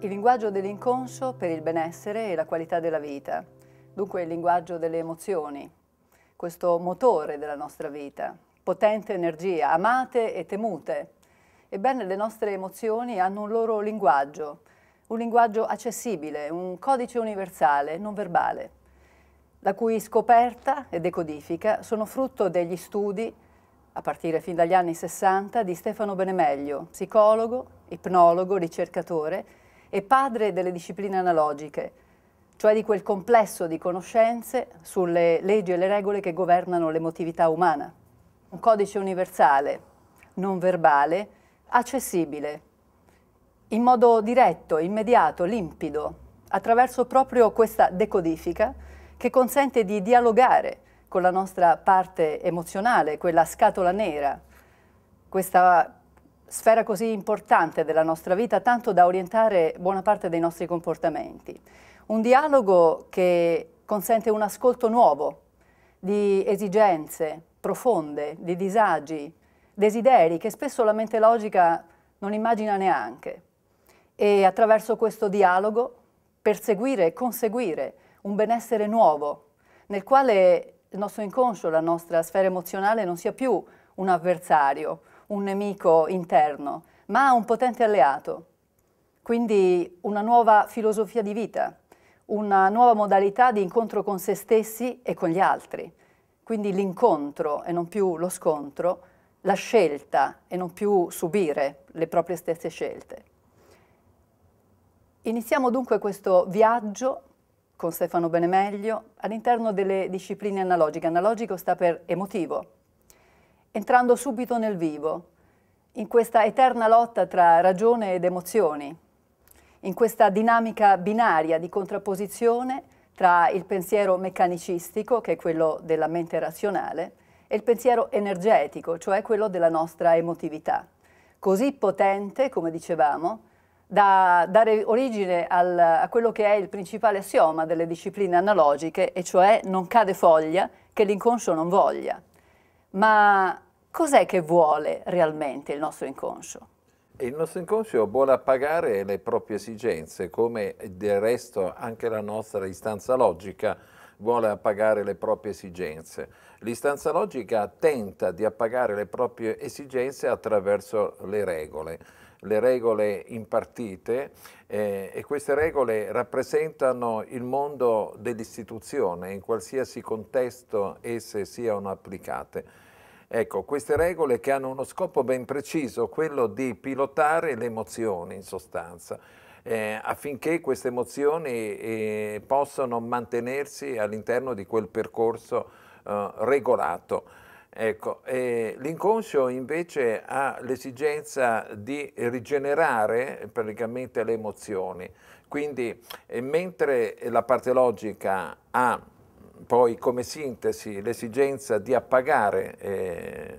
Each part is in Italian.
Il linguaggio dell'inconscio per il benessere e la qualità della vita, dunque il linguaggio delle emozioni, questo motore della nostra vita, potente energia, amate e temute. Ebbene, le nostre emozioni hanno un loro linguaggio, un linguaggio accessibile, un codice universale, non verbale, la cui scoperta e decodifica sono frutto degli studi, a partire fin dagli anni 60, di Stefano Benemeglio, psicologo, ipnologo, ricercatore, e padre delle discipline analogiche, cioè di quel complesso di conoscenze sulle leggi e le regole che governano l'emotività umana. Un codice universale, non verbale, accessibile, in modo diretto, immediato, limpido, attraverso proprio questa decodifica che consente di dialogare con la nostra parte emozionale, quella scatola nera, questa sfera così importante della nostra vita, tanto da orientare buona parte dei nostri comportamenti. Un dialogo che consente un ascolto nuovo di esigenze profonde, di disagi, desideri che spesso la mente logica non immagina neanche. E attraverso questo dialogo perseguire e conseguire un benessere nuovo, nel quale il nostro inconscio, la nostra sfera emozionale non sia più un avversario, un nemico interno, ma un potente alleato. Quindi una nuova filosofia di vita, una nuova modalità di incontro con se stessi e con gli altri. Quindi l'incontro e non più lo scontro, la scelta e non più subire le proprie stesse scelte. Iniziamo dunque questo viaggio con Stefano Benemeglio all'interno delle discipline analogiche. Analogico sta per emotivo, entrando subito nel vivo, in questa eterna lotta tra ragione ed emozioni, in questa dinamica binaria di contrapposizione tra il pensiero meccanicistico, che è quello della mente razionale, e il pensiero energetico, cioè quello della nostra emotività, così potente, come dicevamo, da dare origine al, a quello che è il principale assioma delle discipline analogiche, e cioè non cade foglia che l'inconscio non voglia ma cos'è che vuole realmente il nostro inconscio? Il nostro inconscio vuole appagare le proprie esigenze, come del resto anche la nostra istanza logica vuole appagare le proprie esigenze. L'istanza logica tenta di appagare le proprie esigenze attraverso le regole le regole impartite eh, e queste regole rappresentano il mondo dell'istituzione in qualsiasi contesto esse siano applicate. Ecco, queste regole che hanno uno scopo ben preciso, quello di pilotare le emozioni in sostanza, eh, affinché queste emozioni eh, possano mantenersi all'interno di quel percorso eh, regolato. Ecco, eh, l'inconscio invece ha l'esigenza di rigenerare praticamente le emozioni, quindi eh, mentre la parte logica ha poi come sintesi l'esigenza di appagare eh,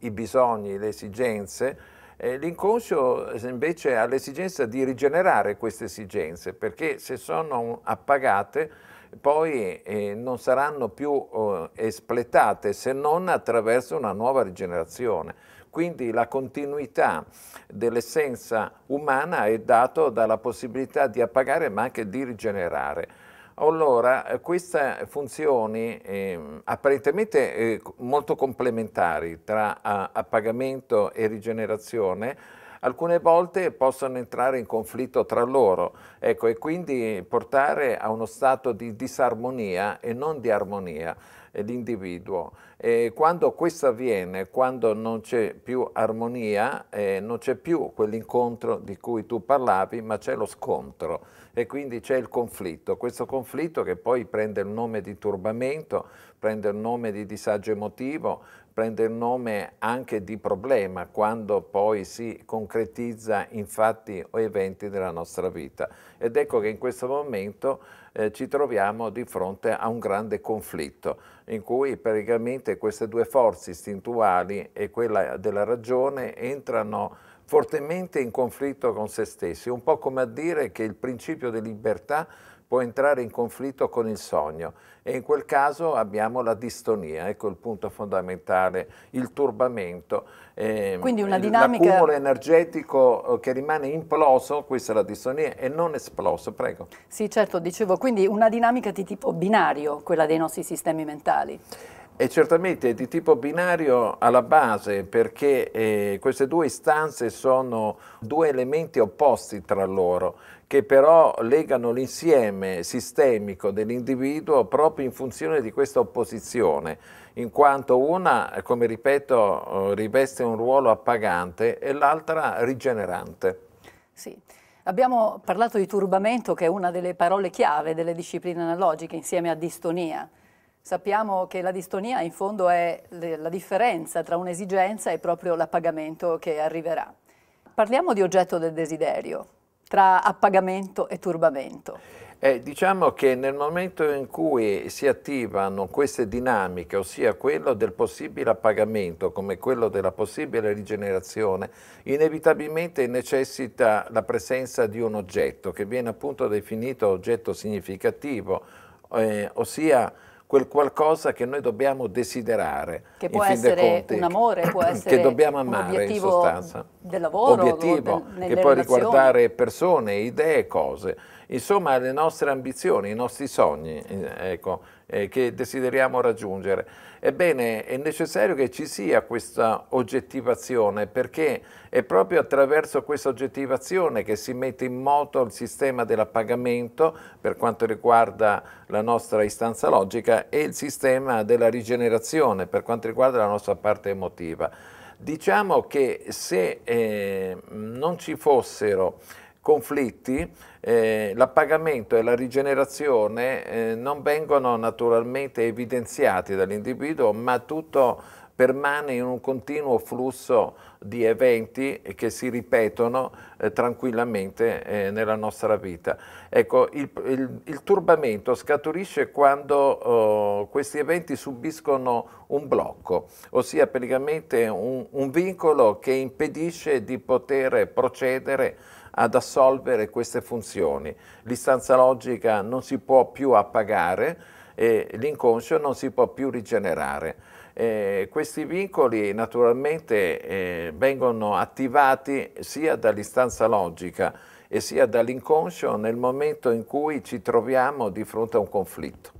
i bisogni, le esigenze, l'inconscio invece ha l'esigenza di rigenerare queste esigenze perché se sono appagate poi eh, non saranno più eh, espletate se non attraverso una nuova rigenerazione. Quindi la continuità dell'essenza umana è data dalla possibilità di appagare ma anche di rigenerare. Allora, eh, queste funzioni eh, apparentemente eh, molto complementari tra a, appagamento e rigenerazione, alcune volte possono entrare in conflitto tra loro ecco, e quindi portare a uno stato di disarmonia e non di armonia eh, l'individuo. quando questo avviene, quando non c'è più armonia, eh, non c'è più quell'incontro di cui tu parlavi, ma c'è lo scontro e quindi c'è il conflitto. Questo conflitto che poi prende il nome di turbamento, prende il nome di disagio emotivo, prende il nome anche di problema quando poi si concretizza in fatti o eventi della nostra vita. Ed ecco che in questo momento eh, ci troviamo di fronte a un grande conflitto in cui praticamente queste due forze istintuali e quella della ragione entrano fortemente in conflitto con se stessi, un po' come a dire che il principio di libertà può entrare in conflitto con il sogno e in quel caso abbiamo la distonia, ecco il punto fondamentale, il turbamento. Eh, Quindi una dinamica... L'accumulo energetico eh, che rimane imploso, questa è la distonia, e non esploso, prego. Sì, certo, dicevo, quindi una dinamica di tipo binario, quella dei nostri sistemi mentali. E certamente è di tipo binario alla base perché eh, queste due istanze sono due elementi opposti tra loro che però legano l'insieme sistemico dell'individuo proprio in funzione di questa opposizione, in quanto una, come ripeto, eh, riveste un ruolo appagante e l'altra rigenerante. Sì. Abbiamo parlato di turbamento, che è una delle parole chiave delle discipline analogiche, insieme a distonia. Sappiamo che la distonia in fondo è la differenza tra un'esigenza e proprio l'appagamento che arriverà. Parliamo di oggetto del desiderio tra appagamento e turbamento? Eh, diciamo che nel momento in cui si attivano queste dinamiche, ossia quello del possibile appagamento come quello della possibile rigenerazione, inevitabilmente necessita la presenza di un oggetto che viene appunto definito oggetto significativo, eh, ossia quel qualcosa che noi dobbiamo desiderare. Che può essere conti, un amore, può essere che dobbiamo amare in sostanza. Del lavoro, obiettivo, del, che può relazioni. riguardare persone, idee, cose. Insomma, le nostre ambizioni, i nostri sogni. Eh, ecco eh, che desideriamo raggiungere. Ebbene, è necessario che ci sia questa oggettivazione perché è proprio attraverso questa oggettivazione che si mette in moto il sistema dell'appagamento per quanto riguarda la nostra istanza logica e il sistema della rigenerazione per quanto riguarda la nostra parte emotiva. Diciamo che se eh, non ci fossero conflitti, eh, l'appagamento e la rigenerazione eh, non vengono naturalmente evidenziati dall'individuo, ma tutto permane in un continuo flusso di eventi che si ripetono eh, tranquillamente eh, nella nostra vita. Ecco, il, il, il turbamento scaturisce quando oh, questi eventi subiscono un blocco, ossia praticamente un, un vincolo che impedisce di poter procedere ad assolvere queste funzioni. L'istanza logica non si può più appagare e l'inconscio non si può più rigenerare. Eh, questi vincoli naturalmente eh, vengono attivati sia dall'istanza logica e sia dall'inconscio nel momento in cui ci troviamo di fronte a un conflitto.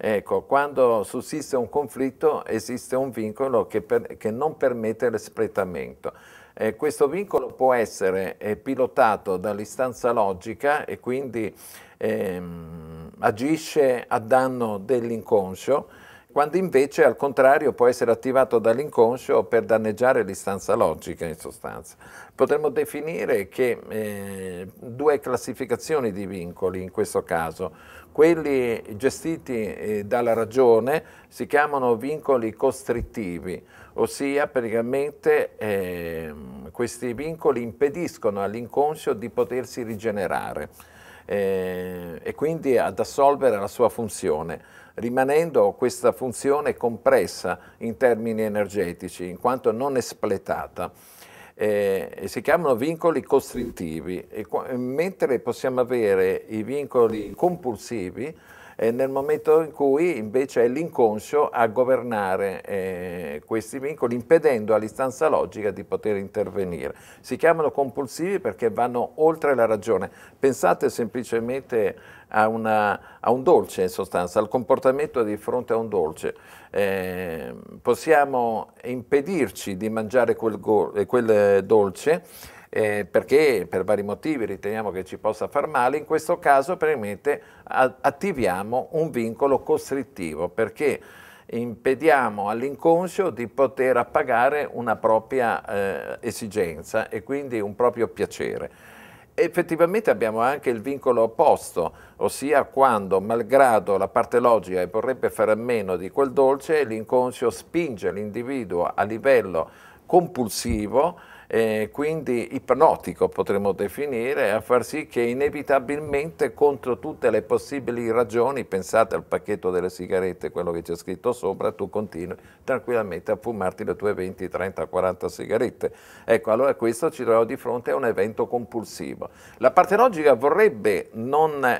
Ecco, quando sussiste un conflitto esiste un vincolo che, per, che non permette l'espletamento. Eh, questo vincolo può essere eh, pilotato dall'istanza logica e quindi ehm, agisce a danno dell'inconscio, quando invece al contrario può essere attivato dall'inconscio per danneggiare l'istanza logica in sostanza. Potremmo definire che eh, due classificazioni di vincoli in questo caso, quelli gestiti eh, dalla ragione si chiamano vincoli costrittivi, ossia praticamente eh, questi vincoli impediscono all'inconscio di potersi rigenerare eh, e quindi ad assolvere la sua funzione rimanendo questa funzione compressa in termini energetici in quanto non espletata. Eh, si chiamano vincoli costrittivi, e, mentre possiamo avere i vincoli compulsivi, eh, nel momento in cui invece è l'inconscio a governare eh, questi vincoli, impedendo all'istanza logica di poter intervenire. Si chiamano compulsivi perché vanno oltre la ragione. Pensate semplicemente a, una, a un dolce, in sostanza, al comportamento di fronte a un dolce. Eh, possiamo impedirci di mangiare quel, quel dolce eh, perché per vari motivi riteniamo che ci possa far male, in questo caso probabilmente attiviamo un vincolo costrittivo perché impediamo all'inconscio di poter appagare una propria eh, esigenza e quindi un proprio piacere. Effettivamente abbiamo anche il vincolo opposto, ossia quando, malgrado la parte logica vorrebbe fare a meno di quel dolce, l'inconscio spinge l'individuo a livello compulsivo eh, quindi ipnotico potremmo definire, a far sì che inevitabilmente contro tutte le possibili ragioni, pensate al pacchetto delle sigarette, quello che c'è scritto sopra, tu continui tranquillamente a fumarti le tue 20, 30, 40 sigarette. Ecco, allora questo ci troviamo di fronte a un evento compulsivo. La parte logica vorrebbe,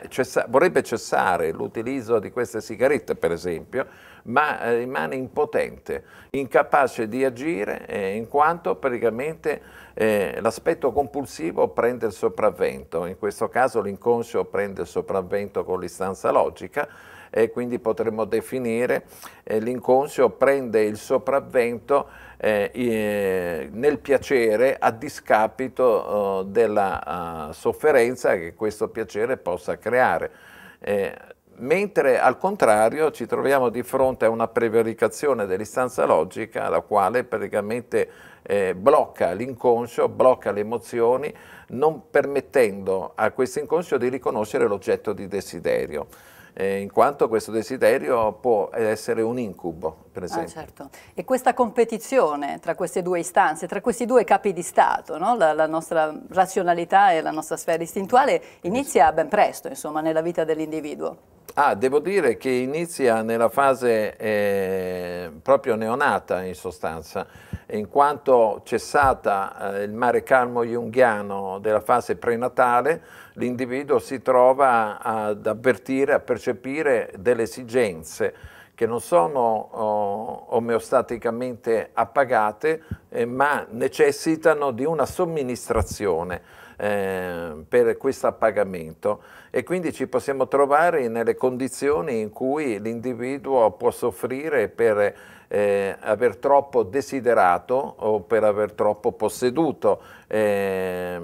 cessa vorrebbe cessare l'utilizzo di queste sigarette, per esempio, ma eh, rimane impotente, incapace di agire eh, in quanto praticamente eh, l'aspetto compulsivo prende il sopravvento, in questo caso l'inconscio prende il sopravvento con l'istanza logica e quindi potremmo definire eh, l'inconscio prende il sopravvento eh, eh nel piacere a discapito oh, della ah, sofferenza che questo piacere possa creare. Eh, mentre al contrario ci troviamo di fronte a una prevaricazione dell'istanza logica la quale praticamente eh, blocca l'inconscio, blocca le emozioni, non permettendo a questo inconscio di riconoscere l'oggetto di desiderio. Eh, in quanto questo desiderio può essere un incubo, per ah, esempio. Ah, certo. E questa competizione tra queste due istanze, tra questi due capi di Stato, no? la, la, nostra razionalità e la nostra sfera istintuale, inizia ben presto, insomma, nella vita dell'individuo. Ah, devo dire che inizia nella fase eh, proprio neonata in sostanza, in quanto cessata eh, il mare calmo junghiano della fase prenatale, l'individuo si trova ad avvertire, a percepire delle esigenze che non sono oh, omeostaticamente appagate, eh, ma necessitano di una somministrazione eh, per questo appagamento e quindi ci possiamo trovare nelle condizioni in cui l'individuo può soffrire per eh, aver troppo desiderato o per aver troppo posseduto eh,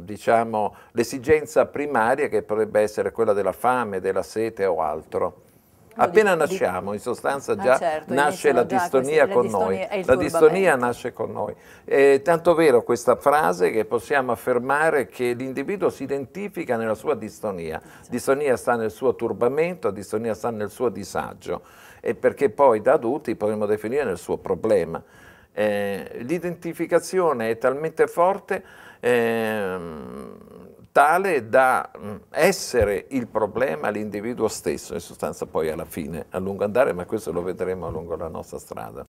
diciamo, l'esigenza primaria che potrebbe essere quella della fame, della sete o altro. Appena di, nasciamo, in sostanza ah, già ah, certo, nasce la distonia con noi, la distonia nasce con noi. È tanto vero questa frase che possiamo affermare che l'individuo si identifica nella sua distonia, certo. distonia sta nel suo turbamento, distonia sta nel suo disagio e perché poi da adulti potremmo definire nel suo problema. Eh, l'identificazione è talmente forte eh, tale da mm, essere il problema l'individuo stesso, in sostanza poi alla fine, a lungo andare, ma questo lo vedremo lungo la nostra strada.